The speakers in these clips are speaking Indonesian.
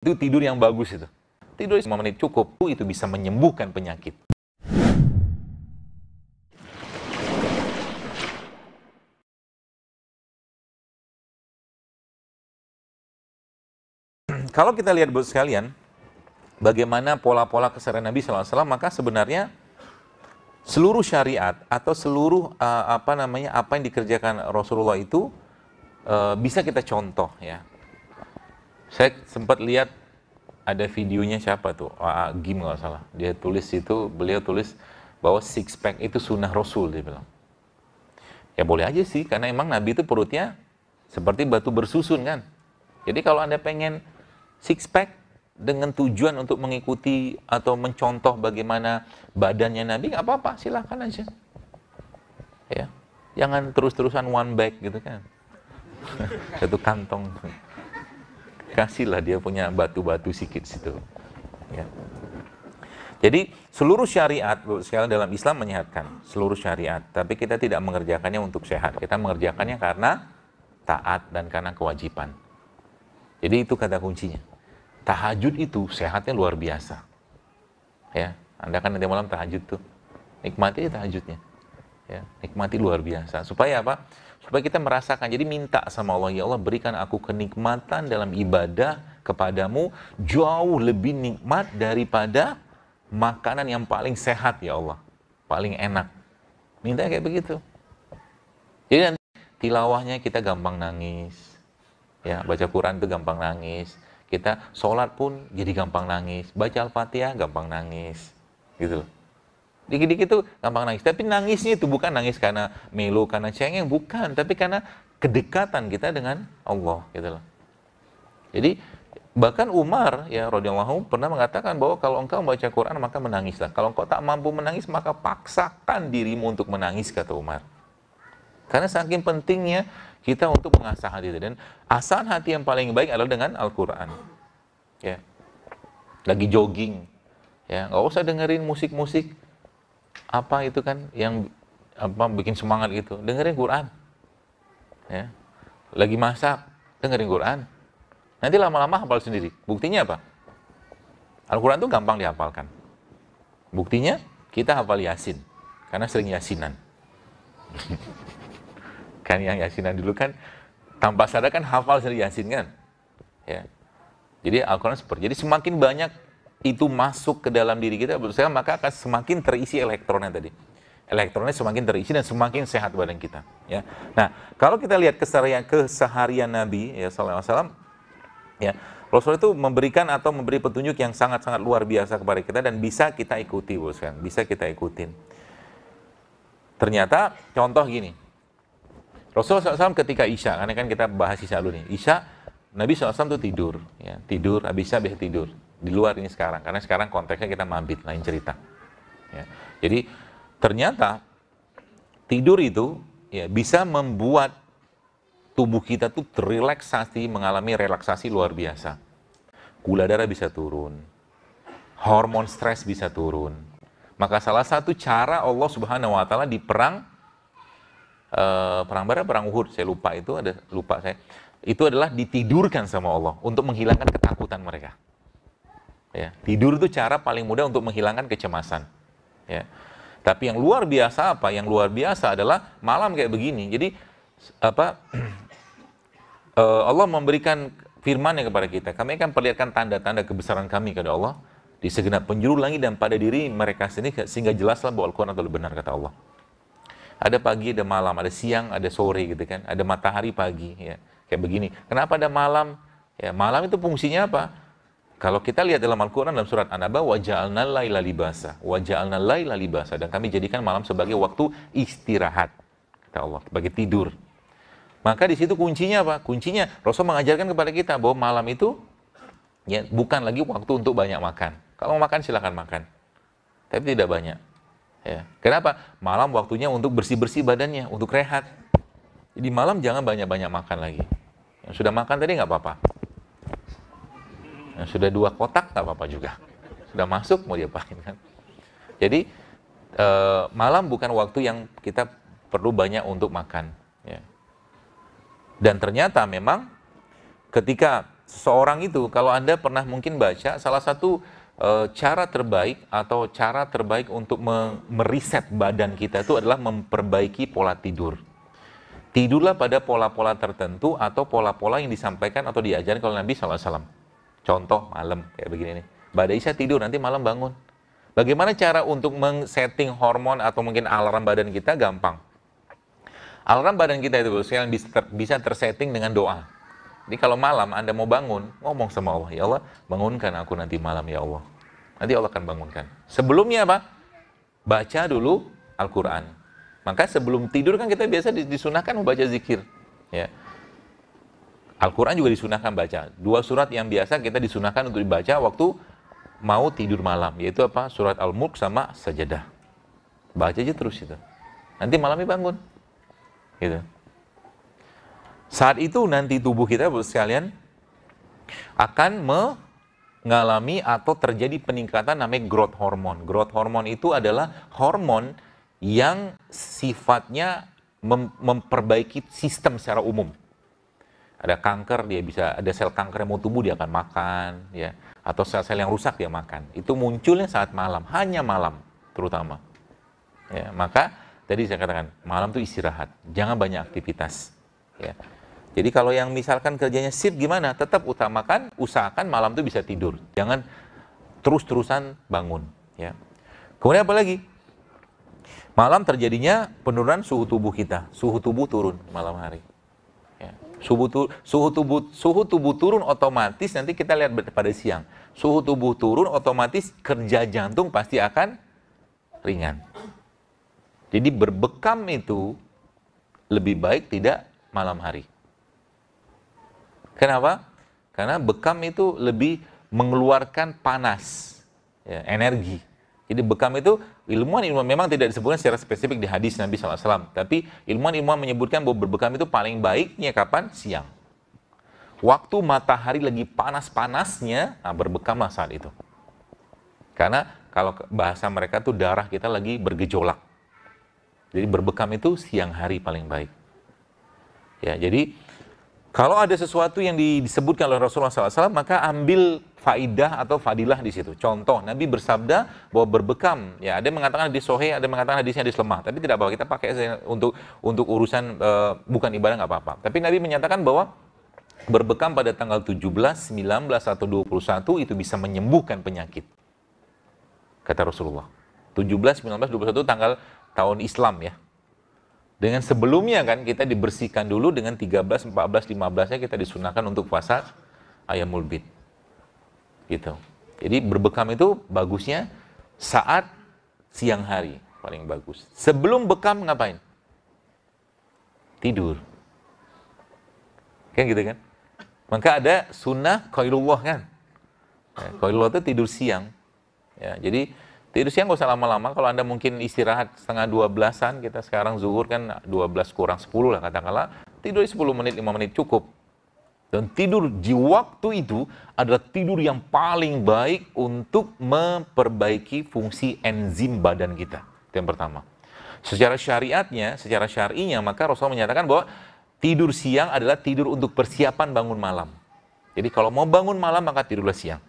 Itu tidur yang bagus itu. Tidur 5 menit cukup, itu bisa menyembuhkan penyakit. Kalau kita lihat buat sekalian, bagaimana pola-pola keserahan Nabi SAW, maka sebenarnya seluruh syariat atau seluruh uh, apa namanya apa yang dikerjakan Rasulullah itu uh, bisa kita contoh ya saya sempat lihat ada videonya siapa tuh, AA ah, ah, Gim kalau salah. Dia tulis itu, beliau tulis bahwa six pack itu sunnah Rasul dia bilang. Ya boleh aja sih, karena emang Nabi itu perutnya seperti batu bersusun kan. Jadi kalau Anda pengen six pack dengan tujuan untuk mengikuti atau mencontoh bagaimana badannya Nabi, nggak apa-apa, silahkan aja. Ya, jangan terus-terusan one bag gitu kan. Satu kantong indikasi lah dia punya batu-batu sikit situ. Ya. Jadi seluruh syariat sekarang dalam Islam menyehatkan seluruh syariat, tapi kita tidak mengerjakannya untuk sehat. Kita mengerjakannya karena taat dan karena kewajiban. Jadi itu kata kuncinya. Tahajud itu sehatnya luar biasa. Ya, Anda kan nanti malam tahajud tuh. Nikmati tahajudnya ya nikmati luar biasa supaya apa supaya kita merasakan jadi minta sama Allah ya Allah berikan aku kenikmatan dalam ibadah kepadamu jauh lebih nikmat daripada makanan yang paling sehat ya Allah paling enak minta kayak begitu jadi nanti tilawahnya kita gampang nangis ya baca Quran itu gampang nangis kita sholat pun jadi gampang nangis baca Al-Fatihah gampang nangis gitu Dikit-dikit tuh gampang nangis. Tapi nangisnya itu bukan nangis karena melu, karena cengeng, bukan. Tapi karena kedekatan kita dengan Allah gitu loh. Jadi bahkan Umar ya radhiyallahu pernah mengatakan bahwa kalau engkau membaca Quran maka menangislah. Kalau engkau tak mampu menangis maka paksakan dirimu untuk menangis kata Umar. Karena saking pentingnya kita untuk mengasah hati dan asahan hati yang paling baik adalah dengan Al-Qur'an. Ya. Lagi jogging, ya nggak usah dengerin musik-musik apa itu kan yang apa bikin semangat gitu dengerin Quran ya lagi masak dengerin Quran nanti lama-lama hafal sendiri buktinya apa Al-Quran itu gampang dihafalkan buktinya kita hafal Yasin karena sering Yasinan kan yang Yasinan dulu kan tanpa sadar kan hafal sering Yasin kan ya jadi Al-Quran seperti jadi semakin banyak itu masuk ke dalam diri kita, saya maka akan semakin terisi elektronnya tadi. Elektronnya semakin terisi dan semakin sehat badan kita. Ya. Nah, kalau kita lihat keseharian, keseharian Nabi ya Wasallam, ya Rasul itu memberikan atau memberi petunjuk yang sangat-sangat luar biasa kepada kita dan bisa kita ikuti, boskan. Bisa kita ikutin. Ternyata contoh gini, Rasul SAW ketika Isya, karena kan kita bahas Isya dulu nih. Isya, Nabi SAW itu tidur, ya, tidur, habis Isya tidur di luar ini sekarang karena sekarang konteksnya kita mabit lain cerita ya. jadi ternyata tidur itu ya bisa membuat tubuh kita tuh terrelaksasi mengalami relaksasi luar biasa gula darah bisa turun hormon stres bisa turun maka salah satu cara Allah Subhanahu wa taala di perang uh, perang barat perang Uhud saya lupa itu ada lupa saya itu adalah ditidurkan sama Allah untuk menghilangkan ketakutan mereka. Ya. Tidur itu cara paling mudah untuk menghilangkan kecemasan. Ya. Tapi yang luar biasa apa? Yang luar biasa adalah malam kayak begini. Jadi apa? Eh, Allah memberikan firman-Nya kepada kita. Kami akan perlihatkan tanda-tanda kebesaran kami kepada Allah di segenap penjuru langit dan pada diri mereka sendiri sehingga jelaslah bahwa Al-Quran adalah benar kata Allah. Ada pagi, ada malam, ada siang, ada sore gitu kan. Ada matahari pagi ya. Kayak begini. Kenapa ada malam? Ya, malam itu fungsinya apa? Kalau kita lihat dalam Al-Quran dalam surat An-Naba, wajalna laila libasa, waja'alna laila libasa, dan kami jadikan malam sebagai waktu istirahat, kata Allah, sebagai tidur. Maka di situ kuncinya apa? Kuncinya Rasul mengajarkan kepada kita bahwa malam itu ya bukan lagi waktu untuk banyak makan. Kalau mau makan silahkan makan, tapi tidak banyak. Ya. Kenapa? Malam waktunya untuk bersih-bersih badannya, untuk rehat. Jadi malam jangan banyak-banyak makan lagi. sudah makan tadi nggak apa-apa yang sudah dua kotak tak apa-apa juga. Sudah masuk mau diapain kan? Jadi e, malam bukan waktu yang kita perlu banyak untuk makan. Ya. Dan ternyata memang ketika seseorang itu, kalau anda pernah mungkin baca salah satu e, cara terbaik atau cara terbaik untuk me meriset badan kita itu adalah memperbaiki pola tidur. Tidurlah pada pola-pola tertentu atau pola-pola yang disampaikan atau diajarkan oleh Nabi Sallallahu Contoh malam kayak begini nih. badai saya tidur nanti malam bangun. Bagaimana cara untuk men-setting hormon atau mungkin alarm badan kita gampang. Alarm badan kita itu yang bisa tersetting dengan doa. Jadi kalau malam Anda mau bangun, ngomong sama Allah, ya Allah, bangunkan aku nanti malam ya Allah. Nanti Allah akan bangunkan. Sebelumnya apa? Baca dulu Al-Qur'an. Maka sebelum tidur kan kita biasa disunahkan membaca zikir, ya. Al-Quran juga disunahkan baca. Dua surat yang biasa kita disunahkan untuk dibaca waktu mau tidur malam, yaitu apa? Surat Al-Mulk sama Sajadah. Baca aja terus itu. Nanti malamnya bangun. Gitu. Saat itu nanti tubuh kita sekalian akan mengalami atau terjadi peningkatan namanya growth hormone. Growth hormone itu adalah hormon yang sifatnya mem memperbaiki sistem secara umum ada kanker dia bisa ada sel kanker yang mau tumbuh dia akan makan ya atau sel-sel yang rusak dia makan itu munculnya saat malam hanya malam terutama ya maka tadi saya katakan malam tuh istirahat jangan banyak aktivitas ya jadi kalau yang misalkan kerjanya shift gimana tetap utamakan usahakan malam tuh bisa tidur jangan terus-terusan bangun ya kemudian apa lagi malam terjadinya penurunan suhu tubuh kita suhu tubuh turun malam hari Suhu, tu, suhu tubuh suhu tubuh turun otomatis nanti kita lihat pada siang. Suhu tubuh turun otomatis kerja jantung pasti akan ringan. Jadi berbekam itu lebih baik tidak malam hari. Kenapa? Karena bekam itu lebih mengeluarkan panas, ya, energi. Jadi bekam itu ilmuwan-ilmuwan memang tidak disebutkan secara spesifik di hadis Nabi SAW. Tapi ilmuwan-ilmuwan menyebutkan bahwa berbekam itu paling baiknya kapan? Siang. Waktu matahari lagi panas-panasnya, nah berbekamlah saat itu. Karena kalau bahasa mereka tuh darah kita lagi bergejolak. Jadi berbekam itu siang hari paling baik. Ya, jadi kalau ada sesuatu yang disebutkan oleh Rasulullah SAW, maka ambil faidah atau fadilah di situ. Contoh, Nabi bersabda bahwa berbekam. Ya, ada yang mengatakan di sohe, ada yang mengatakan hadisnya di lemah. Tapi tidak apa, kita pakai untuk untuk urusan e, bukan ibadah nggak apa-apa. Tapi Nabi menyatakan bahwa berbekam pada tanggal 17, 19, atau 21 itu bisa menyembuhkan penyakit. Kata Rasulullah. 17, 19, 21 tanggal tahun Islam ya. Dengan sebelumnya kan kita dibersihkan dulu dengan 13, 14, 15-nya kita disunahkan untuk puasa ayam bid. Gitu. Jadi berbekam itu bagusnya saat siang hari paling bagus. Sebelum bekam ngapain? Tidur. Kan gitu kan? Maka ada sunnah qailullah kan. Ya, itu tidur siang. Ya, jadi Tidur siang gak usah lama-lama, kalau Anda mungkin istirahat setengah dua belasan, kita sekarang zuhur kan dua belas kurang sepuluh lah katakanlah, tidur sepuluh menit, lima menit cukup. Dan tidur di waktu itu adalah tidur yang paling baik untuk memperbaiki fungsi enzim badan kita. Itu yang pertama. Secara syariatnya, secara syar'inya, maka Rasul menyatakan bahwa tidur siang adalah tidur untuk persiapan bangun malam. Jadi kalau mau bangun malam, maka tidurlah siang.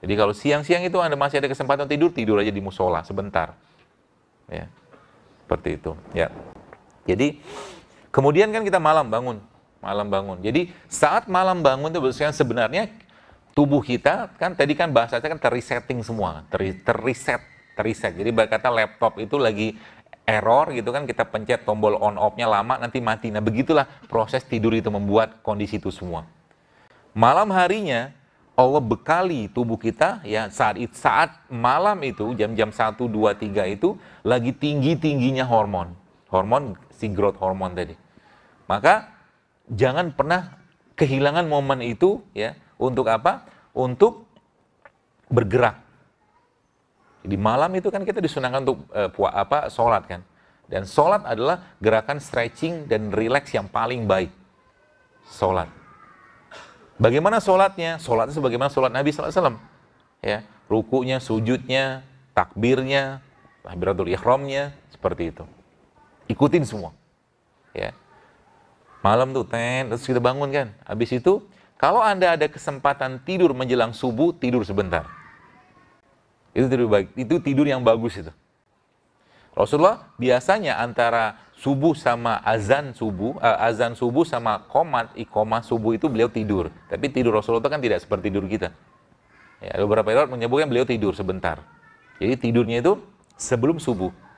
Jadi kalau siang-siang itu Anda masih ada kesempatan tidur, tidur aja di musola sebentar. Ya. Seperti itu, ya. Jadi kemudian kan kita malam bangun, malam bangun. Jadi saat malam bangun itu sebenarnya tubuh kita kan tadi kan bahasanya kan terresetting semua, ter terreset, terreset. Jadi berkata laptop itu lagi error gitu kan kita pencet tombol on off-nya lama nanti mati. Nah, begitulah proses tidur itu membuat kondisi itu semua. Malam harinya Allah bekali tubuh kita ya saat saat malam itu jam-jam 1 2 3 itu lagi tinggi-tingginya hormon. Hormon si growth hormon tadi. Maka jangan pernah kehilangan momen itu ya untuk apa? Untuk bergerak. Di malam itu kan kita disunahkan untuk e, apa salat kan. Dan salat adalah gerakan stretching dan relax yang paling baik. Salat. Bagaimana sholatnya? Sholatnya sebagaimana sholat Nabi SAW. Ya, rukunya, sujudnya, takbirnya, takbiratul ihramnya, seperti itu. Ikutin semua. Ya. Malam tuh, ten, terus kita bangun kan. Habis itu, kalau Anda ada kesempatan tidur menjelang subuh, tidur sebentar. Itu tidur, baik, itu tidur yang bagus itu. Rasulullah biasanya antara subuh sama azan subuh, uh, azan subuh sama komat ikoma subuh itu beliau tidur. Tapi tidur Rasulullah itu kan tidak seperti tidur kita. Ya, beberapa orang menyebutkan beliau tidur sebentar. Jadi tidurnya itu sebelum subuh.